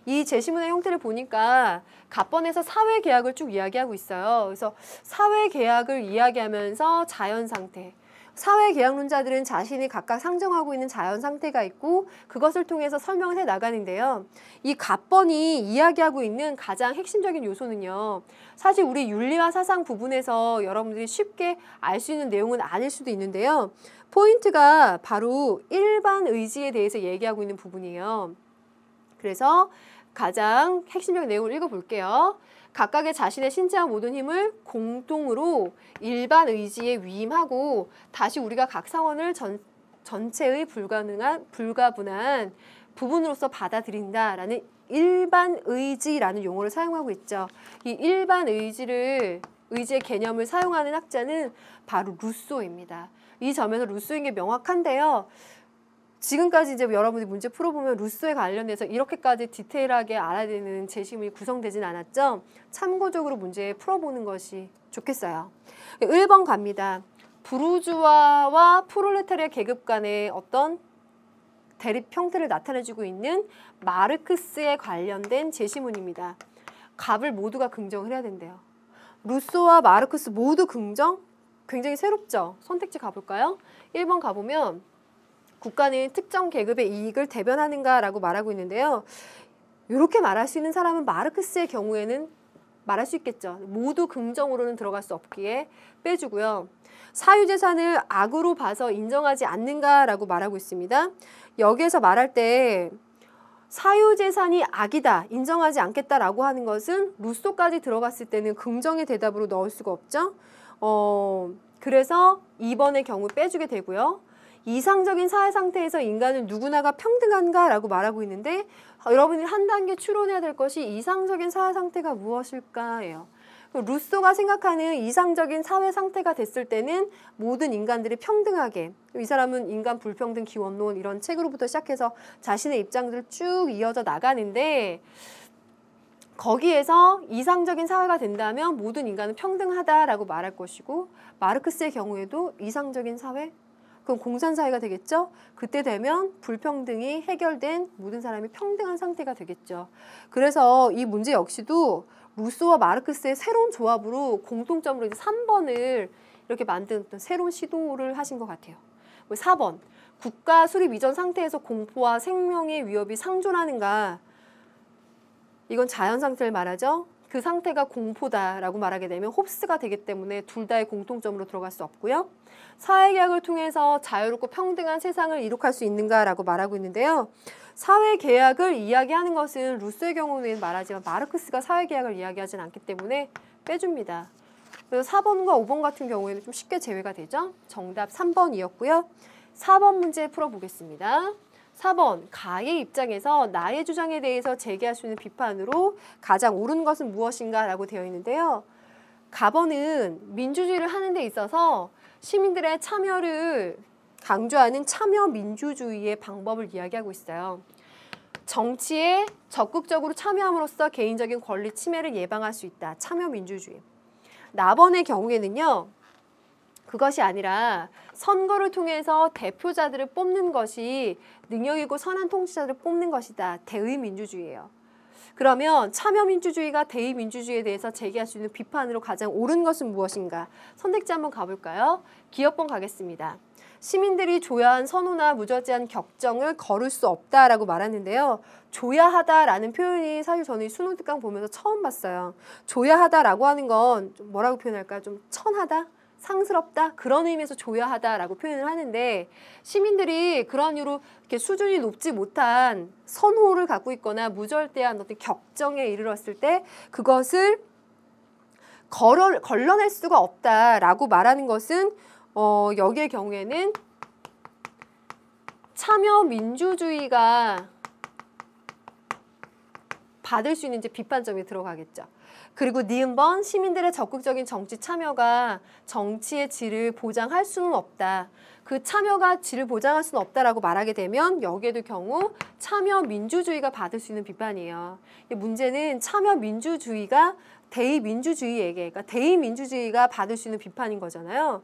이 제시문의 형태를 보니까 갑번에서 사회 계약을 쭉 이야기하고 있어요. 그래서 사회 계약을 이야기하면서 자연 상태, 사회계약론자들은 자신이 각각 상정하고 있는 자연 상태가 있고 그것을 통해서 설명을 해 나가는데요. 이 갑번이 이야기하고 있는 가장 핵심적인 요소는요. 사실 우리 윤리와 사상 부분에서 여러분들이 쉽게 알 수 있는 내용은 아닐 수도 있는데요. 포인트가 바로 일반 의지에 대해서 얘기하고 있는 부분이에요. 그래서 가장 핵심적인 내용을 읽어볼게요. 각각의 자신의 신체와 모든 힘을 공동으로 일반 의지에 위임하고 다시 우리가 각 사원을 전, 전체의 불가능한 불가분한 부분으로서 받아들인다라는 일반 의지라는 용어를 사용하고 있죠. 이 일반 의지를 의지의 개념을 사용하는 학자는 바로 루소입니다. 이 점에서 루소인 게 명확한데요. 지금까지 이제 여러분들이 문제 풀어보면 루소에 관련돼서 이렇게까지 디테일하게 알아야 되는 제시문이 구성되진 않았죠. 참고적으로 문제 풀어보는 것이 좋겠어요. 1번 갑니다. 부르주아와 프롤레타리아 계급 간의 어떤 대립 형태를 나타내주고 있는 마르크스에 관련된 제시문입니다. 갑을 모두가 긍정을 해야 된대요. 루소와 마르크스 모두 긍정? 굉장히 새롭죠? 선택지 가볼까요? 1번 가보면 국가는 특정 계급의 이익을 대변하는가라고 말하고 있는데요. 이렇게 말할 수 있는 사람은 마르크스의 경우에는 말할 수 있겠죠. 모두 긍정으로는 들어갈 수 없기에 빼주고요. 사유재산을 악으로 봐서 인정하지 않는가라고 말하고 있습니다. 여기에서 말할 때 사유재산이 악이다, 인정하지 않겠다라고 하는 것은 루소까지 들어갔을 때는 긍정의 대답으로 넣을 수가 없죠. 어, 그래서 2번의 경우 빼주게 되고요. 이상적인 사회 상태에서 인간은 누구나가 평등한가라고 말하고 있는데 여러분이 한 단계 추론해야 될 것이 이상적인 사회 상태가 무엇일까예요. 루소가 생각하는 이상적인 사회 상태가 됐을 때는 모든 인간들이 평등하게 이 사람은 인간 불평등 기원론 이런 책으로부터 시작해서 자신의 입장들 을쭉 이어져 나가는데 거기에서 이상적인 사회가 된다면 모든 인간은 평등하다라고 말할 것이고 마르크스의 경우에도 이상적인 사회 그럼 공산사회가 되겠죠? 그때 되면 불평등이 해결된 모든 사람이 평등한 상태가 되겠죠. 그래서 이 문제 역시도 루소와 마르크스의 새로운 조합으로 공통점으로 이제 3번을 이렇게 만든 어떤 새로운 시도를 하신 것 같아요. 4번 뭐 국가 수립 이전 상태에서 공포와 생명의 위협이 상존하는가 이건 자연 상태를 말하죠. 그 상태가 공포다라고 말하게 되면 홉스가 되기 때문에 둘 다의 공통점으로 들어갈 수 없고요. 사회계약을 통해서 자유롭고 평등한 세상을 이룩할 수 있는가라고 말하고 있는데요. 사회계약을 이야기하는 것은 루스의 경우는 말하지만 마르크스가 사회계약을 이야기하진 않기 때문에 빼줍니다. 그래서 4번과 5번 같은 경우에는 좀 쉽게 제외가 되죠. 정답 3번이었고요. 4번 문제 풀어보겠습니다. 4번 가의 입장에서 나의 주장에 대해서 제기할 수 있는 비판으로 가장 옳은 것은 무엇인가 라고 되어 있는데요. 가번은 민주주의를 하는 데 있어서 시민들의 참여를 강조하는 참여 민주주의의 방법을 이야기하고 있어요. 정치에 적극적으로 참여함으로써 개인적인 권리 침해를 예방할 수 있다. 참여 민주주의. 나번의 경우에는요. 그것이 아니라 선거를 통해서 대표자들을 뽑는 것이 능력이고 선한 통치자들을 뽑는 것이다. 대의민주주의예요. 그러면 참여민주주의가 대의민주주의에 대해서 제기할 수 있는 비판으로 가장 옳은 것은 무엇인가? 선택지 한번 가볼까요? 기업번 가겠습니다. 시민들이 조야한 선호나 무저지한 격정을 거를 수 없다라고 말하는데요. 조야하다라는 표현이 사실 저는 이 수능 특강 보면서 처음 봤어요. 조야하다라고 하는 건 뭐라고 표현할까요? 좀 천하다? 상스럽다 그런 의미에서 조야하다라고 표현을 하는데 시민들이 그런 이유로 이렇게 수준이 높지 못한 선호를 갖고 있거나 무절대한 어떤 격정에 이르렀을 때 그것을 걸어, 걸러낼 수가 없다라고 말하는 것은 어, 여기의 경우에는 참여 민주주의가 받을 수 있는 이제 비판점이 들어가겠죠. 그리고 니은번 시민들의 적극적인 정치 참여가 정치의 질을 보장할 수는 없다. 그 참여가 질을 보장할 수는 없다라고 말하게 되면 여기에도 경우 참여 민주주의가 받을 수 있는 비판이에요. 문제는 참여 민주주의가 대의민주주의에게 그러니까 대의민주주의가 받을 수 있는 비판인 거잖아요.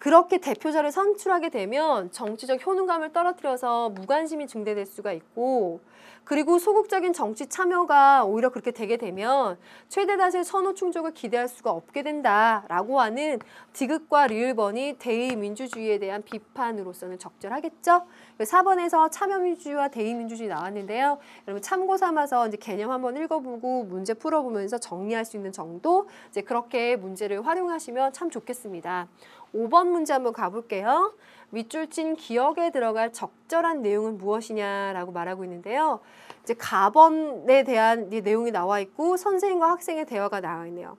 그렇게 대표자를 선출하게 되면 정치적 효능감을 떨어뜨려서 무관심이 증대될 수가 있고 그리고 소극적인 정치 참여가 오히려 그렇게 되게 되면 최대 다수의 선호 충족을 기대할 수가 없게 된다라고 하는 디귿과 리을번이 대의민주주의에 대한 비판으로서는 적절하겠죠. 4번에서 참여민주주의와 대의민주주의 나왔는데요. 여러분 참고 삼아서 이제 개념 한번 읽어보고 문제 풀어보면서 정리할 수 있는 정도 이제 그렇게 문제를 활용하시면 참 좋겠습니다. 5번 문제 한번 가볼게요. 밑줄 친 기억에 들어갈 적절한 내용은 무엇이냐라고 말하고 있는데요. 이제 가번에 대한 내용이 나와 있고 선생님과 학생의 대화가 나와 있네요.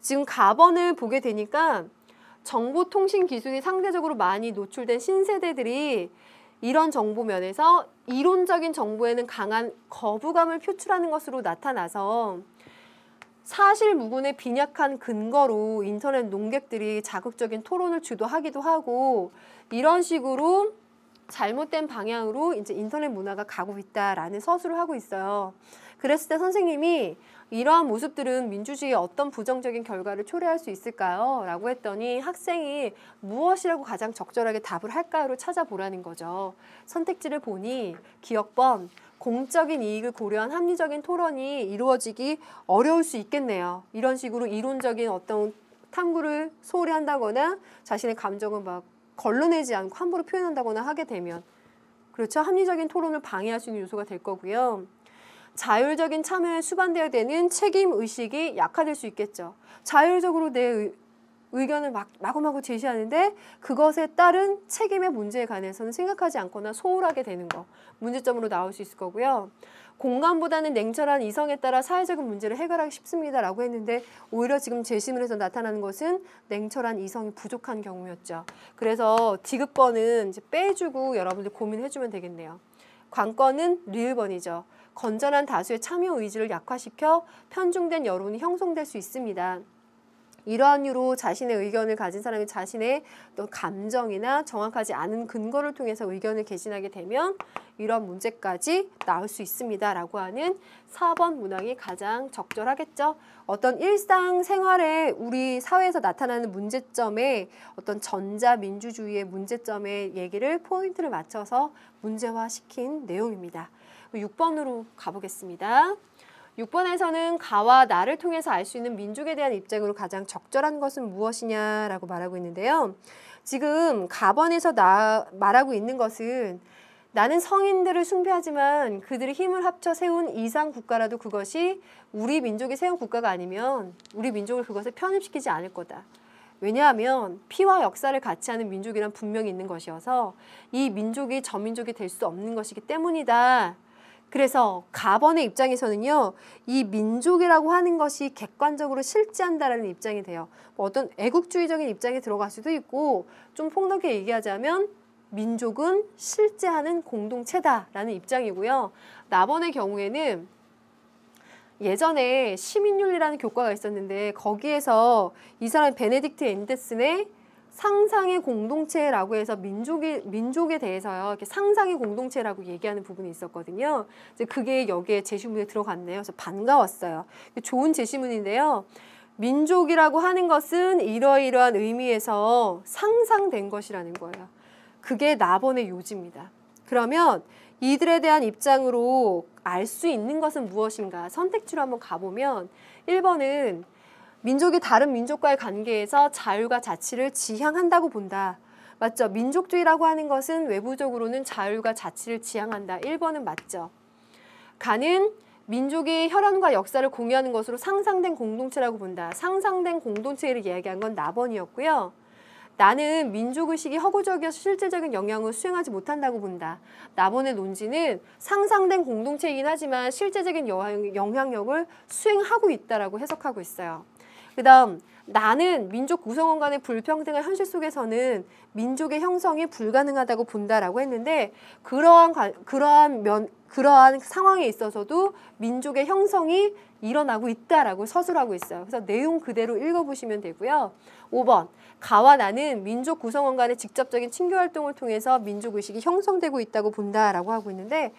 지금 가번을 보게 되니까 정보통신 기술이 상대적으로 많이 노출된 신세대들이 이런 정보면에서 이론적인 정보에는 강한 거부감을 표출하는 것으로 나타나서 사실 무근의 빈약한 근거로 인터넷 농객들이 자극적인 토론을 주도하기도 하고 이런 식으로 잘못된 방향으로 이제 인터넷 문화가 가고 있다라는 서술을 하고 있어요. 그랬을 때 선생님이 이러한 모습들은 민주주의의 어떤 부정적인 결과를 초래할 수 있을까요? 라고 했더니 학생이 무엇이라고 가장 적절하게 답을 할까요?로 찾아보라는 거죠. 선택지를 보니 기억번 공적인 이익을 고려한 합리적인 토론이 이루어지기 어려울 수 있겠네요. 이런 식으로 이론적인 어떤 탐구를 소홀히 한다거나 자신의 감정을 막 걸러내지 않고 함부로 표현한다거나 하게 되면 그렇죠. 합리적인 토론을 방해할 수 있는 요소가 될 거고요. 자율적인 참여에 수반되어야 되는 책임 의식이 약화될 수 있겠죠. 자율적으로 내 의견을 막, 마구마구 제시하는데 그것에 따른 책임의 문제에 관해서는 생각하지 않거나 소홀하게 되는 거 문제점으로 나올 수 있을 거고요. 공간보다는 냉철한 이성에 따라 사회적인 문제를 해결하기 쉽습니다라고 했는데 오히려 지금 재심문에서 나타나는 것은 냉철한 이성이 부족한 경우였죠. 그래서 디귿권은 이제 빼주고 여러분들 고민해주면 되겠네요. 관건은 리을번이죠. 건전한 다수의 참여 의지를 약화시켜 편중된 여론이 형성될 수 있습니다. 이러한 이유로 자신의 의견을 가진 사람이 자신의 또 감정이나 정확하지 않은 근거를 통해서 의견을 개진하게 되면 이런 문제까지 나올 수 있습니다라고 하는 4번 문항이 가장 적절하겠죠. 어떤 일상생활에 우리 사회에서 나타나는 문제점에 어떤 전자민주주의의 문제점에 얘기를 포인트를 맞춰서 문제화시킨 내용입니다. 6번으로 가보겠습니다. 6번에서는 가와 나를 통해서 알 수 있는 민족에 대한 입장으로 가장 적절한 것은 무엇이냐라고 말하고 있는데요. 지금 가번에서 나, 말하고 있는 것은 나는 성인들을 숭배하지만 그들의 힘을 합쳐 세운 이상 국가라도 그것이 우리 민족이 세운 국가가 아니면 우리 민족을 그것에 편입시키지 않을 거다. 왜냐하면 피와 역사를 같이 하는 민족이란 분명히 있는 것이어서 이 민족이 저민족이 될 수 없는 것이기 때문이다. 그래서 가번의 입장에서는요, 이 민족이라고 하는 것이 객관적으로 실제한다라는 입장이 돼요. 뭐 어떤 애국주의적인 입장에 들어갈 수도 있고, 좀 폭넓게 얘기하자면, 민족은 실제하는 공동체다라는 입장이고요. 나번의 경우에는 예전에 시민윤리라는 교과가 있었는데 거기에서 이사람 베네딕트 앤데슨의 상상의 공동체라고 해서 민족이, 민족에 대해서요. 이렇게 상상의 공동체라고 얘기하는 부분이 있었거든요. 이제 그게 여기에 제시문에 들어갔네요. 그래서 반가웠어요. 좋은 제시문인데요. 민족이라고 하는 것은 이러이러한 의미에서 상상된 것이라는 거예요. 그게 나번의 요지입니다. 그러면 이들에 대한 입장으로 알 수 있는 것은 무엇인가 선택지로 한번 가보면 1번은 민족이 다른 민족과의 관계에서 자유과 자치를 지향한다고 본다. 맞죠? 민족주의라고 하는 것은 외부적으로는 자유과 자치를 지향한다. 1번은 맞죠. 가는 민족의 혈안과 역사를 공유하는 것으로 상상된 공동체라고 본다. 상상된 공동체를 이야기한 건 나번이었고요. 나는 민족의식이 허구적이어서 실질적인 영향을 수행하지 못한다고 본다. 나번의 논지는 상상된 공동체이긴 하지만 실제적인 영향력을 수행하고 있다고 라 해석하고 있어요. 그 다음 나는 민족 구성원 간의 불평등의 현실 속에서는 민족의 형성이 불가능하다고 본다라고 했는데 그러한 가, 그러한 면 그러한 상황에 있어서도 민족의 형성이 일어나고 있다라고 서술하고 있어요. 그래서 내용 그대로 읽어보시면 되고요. 5번 가와 나는 민족 구성원 간의 직접적인 친교 활동을 통해서 민족 의식이 형성되고 있다고 본다라고 하고 있는데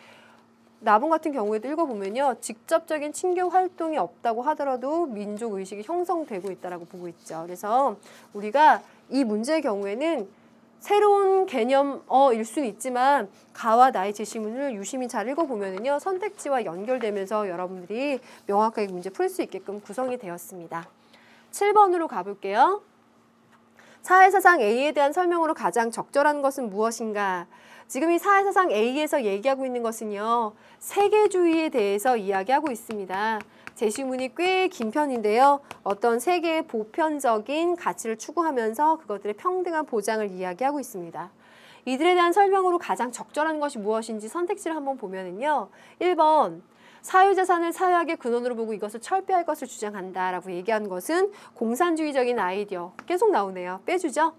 나본 같은 경우에도 읽어보면요. 직접적인 친교 활동이 없다고 하더라도 민족 의식이 형성되고 있다고 보고 있죠. 그래서 우리가 이 문제의 경우에는 새로운 개념어일 수는 있지만 가와 나의 제시문을 유심히 잘 읽어보면요. 선택지와 연결되면서 여러분들이 명확하게 문제 풀 수 있게끔 구성이 되었습니다. 7번으로 가볼게요. 사회사상 A에 대한 설명으로 가장 적절한 것은 무엇인가? 지금 이 사회사상 A에서 얘기하고 있는 것은요. 세계주의에 대해서 이야기하고 있습니다. 제시문이 꽤 긴 편인데요. 어떤 세계의 보편적인 가치를 추구하면서 그것들의 평등한 보장을 이야기하고 있습니다. 이들에 대한 설명으로 가장 적절한 것이 무엇인지 선택지를 한번 보면은요. 1번 사유재산을 사회학의 근원으로 보고 이것을 철폐할 것을 주장한다라고 얘기한 것은 공산주의적인 아이디어 계속 나오네요. 빼주죠.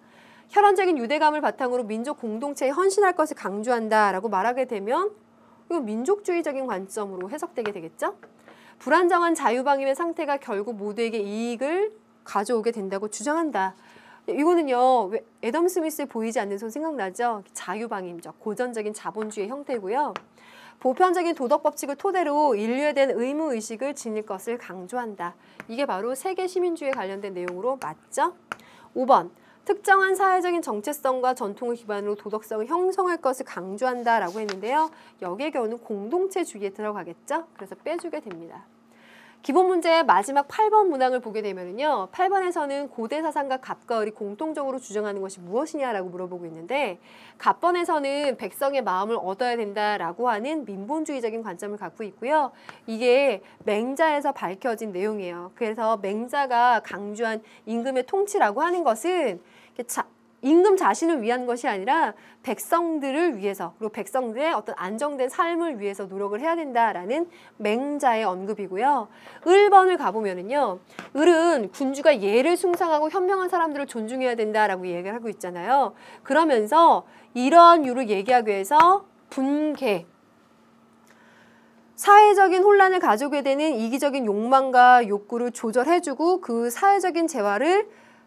혈안적인 유대감을 바탕으로 민족 공동체에 헌신할 것을 강조한다라고 말하게 되면 이거 민족주의적인 관점으로 해석되게 되겠죠? 불안정한 자유방임의 상태가 결국 모두에게 이익을 가져오게 된다고 주장한다. 이거는요, 에덤 스미스의 보이지 않는 손 생각나죠? 자유방임적, 고전적인 자본주의 형태고요. 보편적인 도덕 법칙을 토대로 인류에 대한 의무 의식을 지닐 것을 강조한다. 이게 바로 세계 시민주의에 관련된 내용으로 맞죠? 5번. 특정한 사회적인 정체성과 전통을 기반으로 도덕성을 형성할 것을 강조한다라고 했는데요. 여기의 경우는 공동체주의에 들어가겠죠. 그래서 빼주게 됩니다. 기본 문제 마지막 8번 문항을 보게 되면요. 8번에서는 고대 사상과 갑과 을이 공통적으로 주장하는 것이 무엇이냐라고 물어보고 있는데 갑번에서는 백성의 마음을 얻어야 된다라고 하는 민본주의적인 관점을 갖고 있고요. 이게 맹자에서 밝혀진 내용이에요. 그래서 맹자가 강조한 임금의 통치라고 하는 것은 자, 임금 자신을 위한 것이 아니라 백성들을 위해서 그리고 백성들의 어떤 안정된 삶을 위해서 노력을 해야 된다라는 맹자의 언급이고요. 을번을 가보면은요. 을은 군주가 예를 숭상하고 현명한 사람들을 존중해야 된다라고 얘기를 하고 있잖아요. 그러면서 이러한 이 유를 얘기하기 위해서 분개 사회적인 혼란을 가져오게 되는 이기적인 욕망과 욕구를 조절해주고 그 사회적인 재화를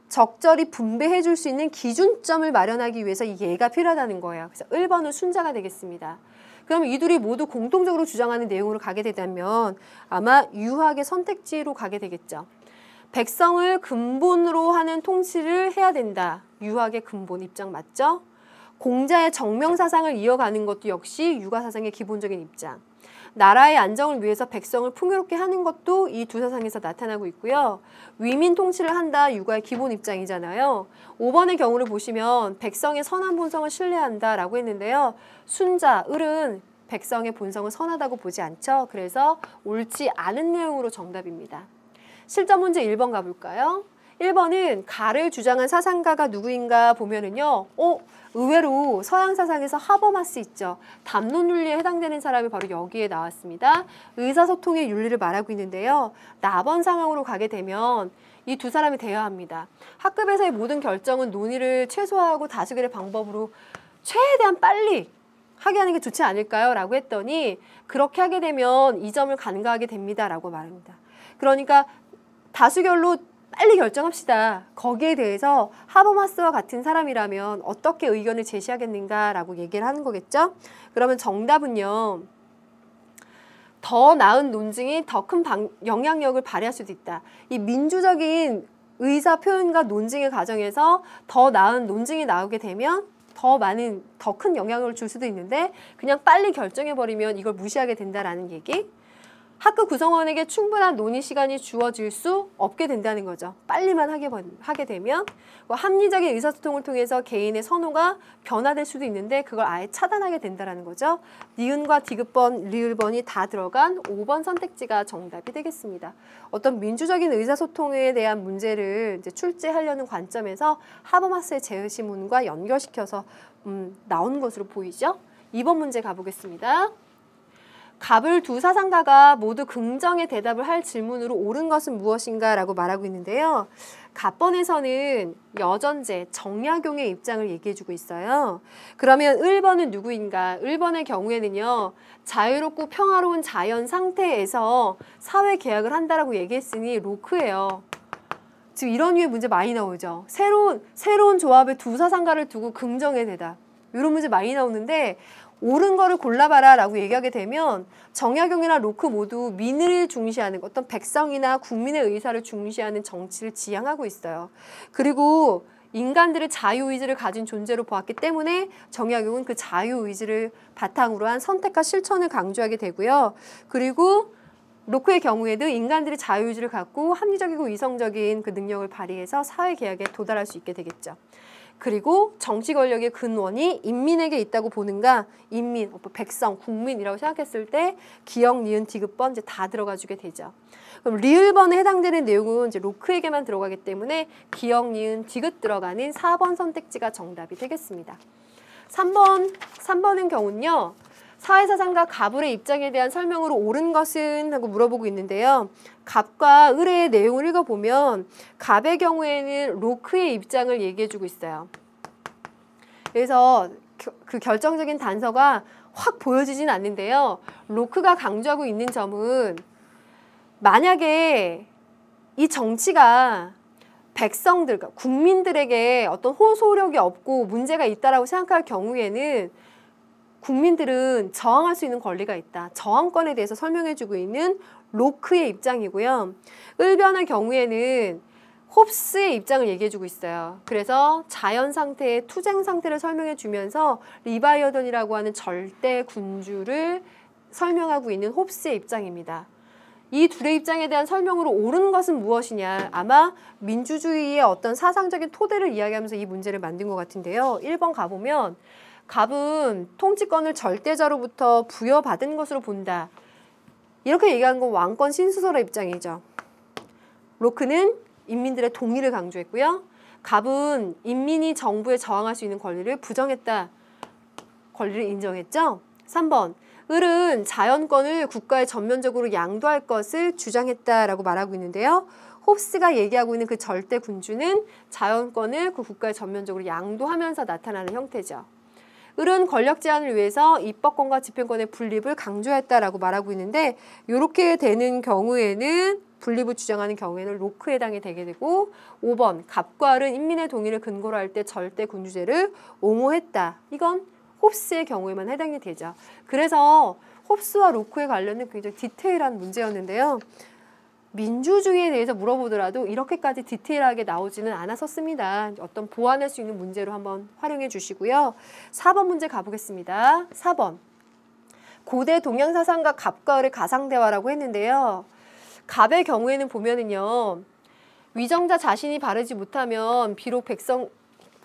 적절히 분배해 줄 수 있는 기준점을 마련하기 위해서 이 예가 필요하다는 거예요. 그래서 1번은 순자가 되겠습니다. 그럼 이들이 모두 공통적으로 주장하는 내용으로 가게 되다면 아마 유학의 선택지로 가게 되겠죠. 백성을 근본으로 하는 통치를 해야 된다. 유학의 근본 입장 맞죠? 공자의 정명사상을 이어가는 것도 역시 유가사상의 기본적인 입장. 나라의 안정을 위해서 백성을 풍요롭게 하는 것도 이 두 사상에서 나타나고 있고요. 위민 통치를 한다 육아의 기본 입장이잖아요. 5번의 경우를 보시면 백성의 선한 본성을 신뢰한다 라고 했는데요. 순자, 을은 백성의 본성을 선하다고 보지 않죠. 그래서 옳지 않은 내용으로 정답입니다. 실전 문제 1번 가볼까요? 1번은 가를 주장한 사상가가 누구인가 보면은요. 어, 의외로 서양 사상에서 하버마스 있죠. 담론 윤리에 해당되는 사람이 바로 여기에 나왔습니다. 의사소통의 윤리를 말하고 있는데요. 나번 상황으로 가게 되면 이 두 사람이 대화합니다. 학급에서의 모든 결정은 논의를 최소화하고 다수결의 방법으로 최대한 빨리 하게 하는 게 좋지 않을까요? 라고 했더니 그렇게 하게 되면 이 점을 간과하게 됩니다. 라고 말합니다. 그러니까 다수결로 빨리 결정합시다. 거기에 대해서 하버마스와 같은 사람이라면 어떻게 의견을 제시하겠는가라고 얘기를 하는 거겠죠? 그러면 정답은요. 더 나은 논증이 더 큰 영향력을 발휘할 수도 있다. 이 민주적인 의사 표현과 논증의 과정에서 더 나은 논증이 나오게 되면 더 많은, 더 큰 영향을 줄 수도 있는데 그냥 빨리 결정해버리면 이걸 무시하게 된다라는 얘기. 학교 구성원에게 충분한 논의 시간이 주어질 수 없게 된다는 거죠. 빨리만 하게, 하게 되면 뭐 합리적인 의사소통을 통해서 개인의 선호가 변화될 수도 있는데 그걸 아예 차단하게 된다는 거죠. 니은과 디귿번, 리을번이 다 들어간 5번 선택지가 정답이 되겠습니다. 어떤 민주적인 의사소통에 대한 문제를 이제 출제하려는 관점에서 하버마스의 제의시문과 연결시켜서 음, 나온 것으로 보이죠. 2번 문제 가보겠습니다. 갑을 두 사상가가 모두 긍정의 대답을 할 질문으로 옳은 것은 무엇인가 라고 말하고 있는데요. 갑번에서는 여전제, 정약용의 입장을 얘기해주고 있어요. 그러면 1번은 누구인가? 1번의 경우에는요. 자유롭고 평화로운 자연 상태에서 사회 계약을 한다라고 얘기했으니 로크예요. 지금 이런 유의 문제 많이 나오죠. 새로운 새로운 조합의 두 사상가를 두고 긍정의 대답. 이런 문제 많이 나오는데 옳은 거를 골라봐라 라고 얘기하게 되면 정약용이나 로크 모두 민을 중시하는 어떤 백성이나 국민의 의사를 중시하는 정치를 지향하고 있어요. 그리고 인간들의 자유의지를 가진 존재로 보았기 때문에 정약용은 그 자유의지를 바탕으로 한 선택과 실천을 강조하게 되고요. 그리고 로크의 경우에도 인간들의 자유의지를 갖고 합리적이고 이성적인 그 능력을 발휘해서 사회계약에 도달할 수 있게 되겠죠. 그리고 정치 권력의 근원이 인민에게 있다고 보는가 인민, 뭐 백성, 국민이라고 생각했을 때 기역, 니은, 디귿번 이제 다 들어가주게 되죠. 그럼 리을번에 해당되는 내용은 이제 로크에게만 들어가기 때문에 기역, 니은, 디귿 들어가는 4번 선택지가 정답이 되겠습니다. 3번, 3번의 경우는요. 사회사상과 갑을의 입장에 대한 설명으로 옳은 것은 하고 물어보고 있는데요. 갑과 을의 내용을 읽어보면 갑의 경우에는 로크의 입장을 얘기해주고 있어요. 그래서 그 결정적인 단서가 확 보여지진 않는데요. 로크가 강조하고 있는 점은 만약에 이 정치가 백성들, 국민들에게 어떤 호소력이 없고 문제가 있다라 생각할 경우에는 국민들은 저항할 수 있는 권리가 있다. 저항권에 대해서 설명해주고 있는 로크의 입장이고요. 을변의 경우에는 홉스의 입장을 얘기해주고 있어요. 그래서 자연 상태의 투쟁 상태를 설명해주면서 리바이어던이라고 하는 절대 군주를 설명하고 있는 홉스의 입장입니다. 이 둘의 입장에 대한 설명으로 옳은 것은 무엇이냐 아마 민주주의의 어떤 사상적인 토대를 이야기하면서 이 문제를 만든 것 같은데요. 1번 가보면 갑은 통치권을 절대자로부터 부여받은 것으로 본다. 이렇게 얘기한 건 왕권 신수설의 입장이죠. 로크는 인민들의 동의를 강조했고요. 갑은 인민이 정부에 저항할 수 있는 권리를 부정했다. 권리를 인정했죠. 3번 을은 자연권을 국가에 전면적으로 양도할 것을 주장했다라고 말하고 있는데요. 홉스가 얘기하고 있는 그 절대 군주는 자연권을 그 국가에 전면적으로 양도하면서 나타나는 형태죠. 을은 권력 제한을 위해서 입법권과 집행권의 분립을 강조했다라고 말하고 있는데 이렇게 되는 경우에는 분립을 주장하는 경우에는 로크 에 해당이 되게 되고 5번 갑과을은 인민의 동의를 근거로 할 때 절대 군주제를 옹호했다. 이건 홉스의 경우에만 해당이 되죠. 그래서 홉스와 로크에 관련된 굉장히 디테일한 문제였는데요. 민주주의에 대해서 물어보더라도 이렇게까지 디테일하게 나오지는 않았었습니다. 어떤 보완할 수 있는 문제로 한번 활용해 주시고요. 4번 문제 가보겠습니다. 4번. 고대 동양 사상과 갑과을의 가상 대화라고 했는데요. 갑의 경우에는 보면은요. 위정자 자신이 바르지 못하면 비록 백성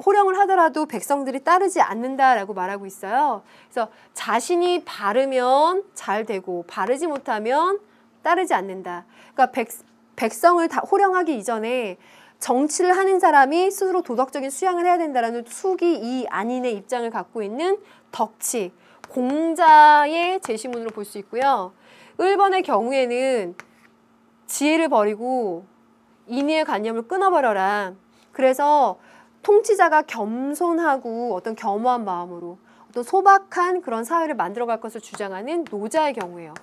호령을 하더라도 백성들이 따르지 않는다라고 말하고 있어요. 그래서 자신이 바르면 잘 되고 바르지 못하면 따르지 않는다. 그러니까 백, 백성을 다 호령하기 이전에 정치를 하는 사람이 스스로 도덕적인 수양을 해야 된다라는 숙이 이 안인의 입장을 갖고 있는 덕치, 공자의 제시문으로 볼 수 있고요. 1번의 경우에는 지혜를 버리고 인의의 관념을 끊어버려라. 그래서 통치자가 겸손하고 어떤 겸허한 마음으로 어떤 소박한 그런 사회를 만들어갈 것을 주장하는 노자의 경우예요.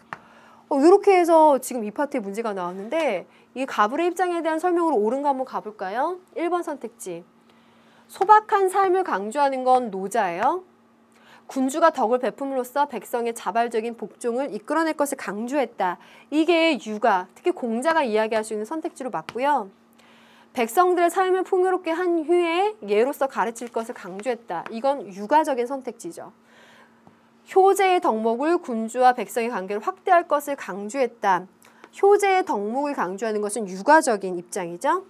어, 이렇게 해서 지금 이 파트에 문제가 나왔는데 이 가브의 입장에 대한 설명으로 옳은 거 한번 가볼까요? 1번 선택지. 소박한 삶을 강조하는 건 노자예요. 군주가 덕을 베품으로써 백성의 자발적인 복종을 이끌어낼 것을 강조했다. 이게 유가, 특히 공자가 이야기할 수 있는 선택지로 맞고요. 백성들의 삶을 풍요롭게 한 후에 예로서 가르칠 것을 강조했다. 이건 유가적인 선택지죠. 효제의 덕목을 군주와 백성의 관계를 확대할 것을 강조했다. 효제의 덕목을 강조하는 것은 유가적인 입장이죠.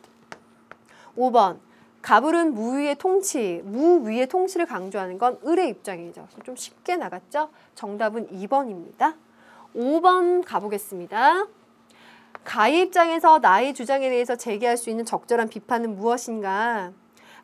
5번 가불은 무위의 통치, 무위의 통치를 강조하는 건 을의 입장이죠. 좀 쉽게 나갔죠? 정답은 2번입니다. 5번 가보겠습니다. 가의 입장에서 나의 주장에 대해서 제기할 수 있는 적절한 비판은 무엇인가?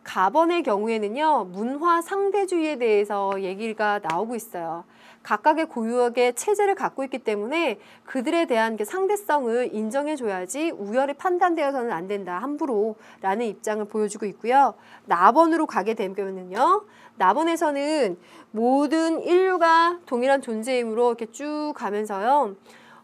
가번의 경우에는요, 문화 상대주의에 대해서 얘기가 나오고 있어요. 각각의 고유하게 체제를 갖고 있기 때문에 그들에 대한 상대성을 인정해줘야지 우열에 판단되어서는 안 된다, 함부로 라는 입장을 보여주고 있고요. 나번으로 가게 되면은요, 나번에서는 모든 인류가 동일한 존재이므로 이렇게 쭉 가면서요,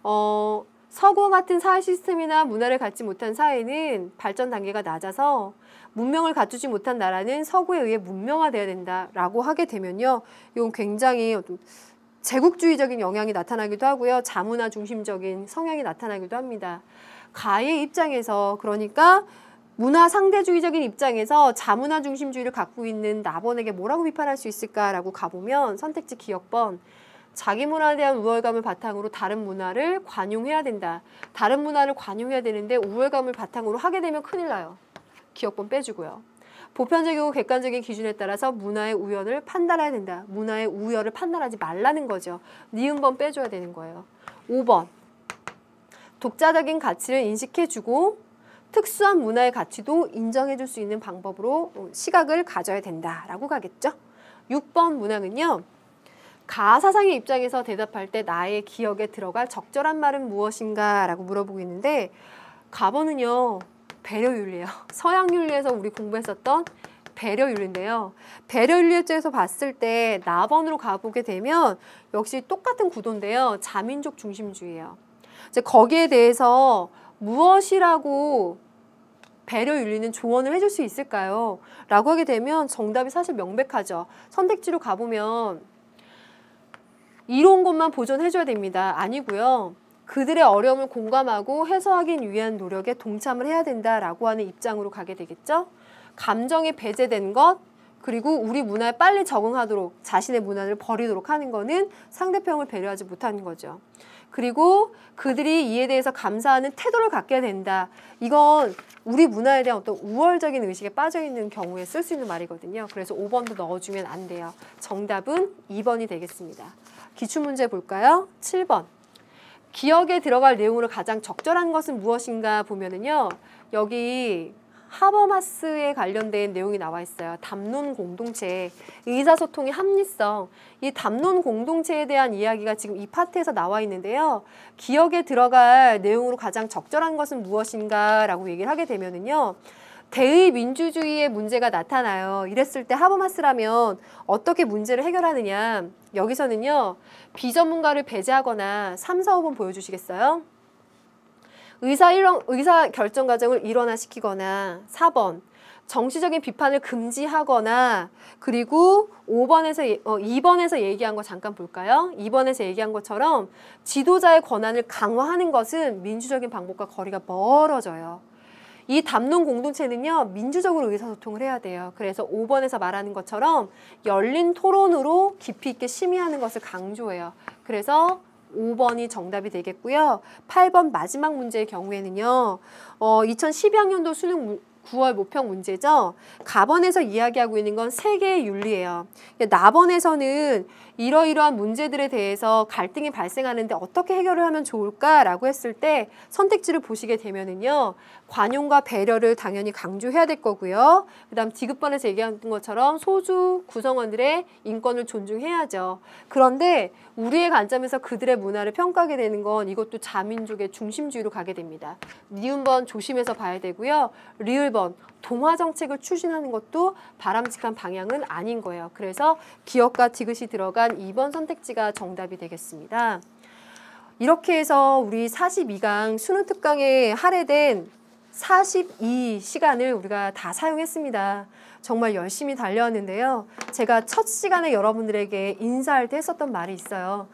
어, 서구 와 같은 사회 시스템이나 문화를 갖지 못한 사회는 발전 단계가 낮아서 문명을 갖추지 못한 나라는 서구에 의해 문명화돼야 된다라고 하게 되면요. 이건 굉장히 제국주의적인 영향이 나타나기도 하고요. 자문화 중심적인 성향이 나타나기도 합니다. 가의 입장에서 그러니까 문화 상대주의적인 입장에서 자문화 중심주의를 갖고 있는 나번에게 뭐라고 비판할 수 있을까라고 가보면 선택지 기억 번 자기 문화에 대한 우월감을 바탕으로 다른 문화를 관용해야 된다. 다른 문화를 관용해야 되는데 우월감을 바탕으로 하게 되면 큰일 나요. 기업본 빼주고요. 보편적이고 객관적인 기준에 따라서 문화의 우열을 판단해야 된다. 문화의 우열을 판단하지 말라는 거죠. 니은번 빼줘야 되는 거예요. 5번 독자적인 가치를 인식해주고 특수한 문화의 가치도 인정해줄 수 있는 방법으로 어, 시각을 가져야 된다라고 가겠죠. 6번 문항은요. 가사상의 입장에서 대답할 때 나의 기억에 들어갈 적절한 말은 무엇인가 라고 물어보고 있는데 가번은요. 배려윤리예요. 서양윤리에서 우리 공부했었던 배려윤리인데요. 배려윤리학에서 봤을 때 나번으로 가보게 되면 역시 똑같은 구도인데요. 자민족 중심주의예요. 이제 거기에 대해서 무엇이라고 배려윤리는 조언을 해줄 수 있을까요? 라고 하게 되면 정답이 사실 명백하죠. 선택지로 가보면 이로운 것만 보존해줘야 됩니다. 아니고요. 그들의 어려움을 공감하고 해소하기 위한 노력에 동참을 해야 된다라고 하는 입장으로 가게 되겠죠. 감정이 배제된 것, 그리고 우리 문화에 빨리 적응하도록 자신의 문화를 버리도록 하는 것은 상대편을 배려하지 못하는 거죠. 그리고 그들이 이에 대해서 감사하는 태도를 갖게 된다. 이건 우리 문화에 대한 어떤 우월적인 의식에 빠져 있는 경우에 쓸 수 있는 말이거든요. 그래서 5번도 넣어주면 안 돼요. 정답은 2번이 되겠습니다. 기출문제 볼까요? 7번. 기억에 들어갈 내용으로 가장 적절한 것은 무엇인가 보면은요. 여기 하버마스에 관련된 내용이 나와 있어요. 담론 공동체, 의사소통의 합리성. 이 담론 공동체에 대한 이야기가 지금 이 파트에서 나와 있는데요. 기억에 들어갈 내용으로 가장 적절한 것은 무엇인가 라고 얘기를 하게 되면은요. 대의 민주주의의 문제가 나타나요. 이랬을 때 하버마스라면 어떻게 문제를 해결하느냐. 여기서는요. 비전문가를 배제하거나 삼사오번 보여주시겠어요? 의사, 일원, 의사 결정 과정을 일원화시키거나 4번 정치적인 비판을 금지하거나 그리고 5번에서 예, 어, 2번에서 얘기한 거 잠깐 볼까요? 2번에서 얘기한 것처럼 지도자의 권한을 강화하는 것은 민주적인 방법과 거리가 멀어져요. 이 담론 공동체는요 민주적으로 의사소통을 해야 돼요. 그래서 5번에서 말하는 것처럼 열린 토론으로 깊이 있게 심의하는 것을 강조해요. 그래서 5번이 정답이 되겠고요. 8번 마지막 문제의 경우에는요. 어, 2012학년도 수능 무, 9월 모평 문제죠. 가번에서 이야기하고 있는 건 세개의 윤리예요. 나번에서는 이러이러한 문제들에 대해서 갈등이 발생하는데 어떻게 해결을 하면 좋을까라고 했을 때 선택지를 보시게 되면은요. 관용과 배려를 당연히 강조해야 될 거고요. 그다음 디귿번에서 얘기한 것처럼 소주 구성원들의 인권을 존중해야죠. 그런데 우리의 관점에서 그들의 문화를 평가하게 되는 건 이것도 자민족의 중심주의로 가게 됩니다. 니은번 조심해서 봐야 되고요. 리을번 동화 정책을 추진하는 것도 바람직한 방향은 아닌 거예요. 그래서 기업과 디귿이 들어간 2번 선택지가 정답이 되겠습니다. 이렇게 해서 우리 42강 수능 특강에 할애된 42시간을 우리가 다 사용했습니다. 정말 열심히 달려왔는데요. 제가 첫 시간에 여러분들에게 인사할 때 했었던 말이 있어요.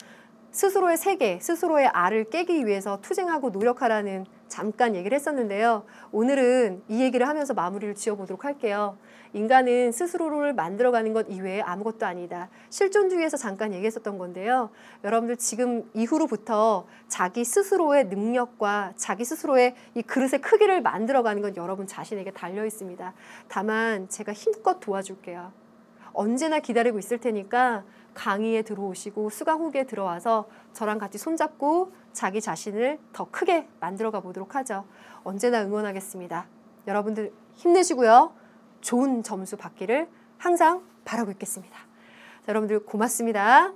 스스로의 세계, 스스로의 알을 깨기 위해서 투쟁하고 노력하라는 잠깐 얘기를 했었는데요. 오늘은 이 얘기를 하면서 마무리를 지어보도록 할게요. 인간은 스스로를 만들어가는 것 이외에 아무것도 아니다. 실존주의에서 잠깐 얘기했었던 건데요. 여러분들 지금 이후로부터 자기 스스로의 능력과 자기 스스로의 이 그릇의 크기를 만들어가는 건 여러분 자신에게 달려 있습니다. 다만 제가 힘껏 도와줄게요. 언제나 기다리고 있을 테니까 강의에 들어오시고 수강 후기에 들어와서 저랑 같이 손잡고 자기 자신을 더 크게 만들어가 보도록 하죠. 언제나 응원하겠습니다. 여러분들 힘내시고요. 좋은 점수 받기를 항상 바라고 있겠습니다. 자, 여러분들 고맙습니다.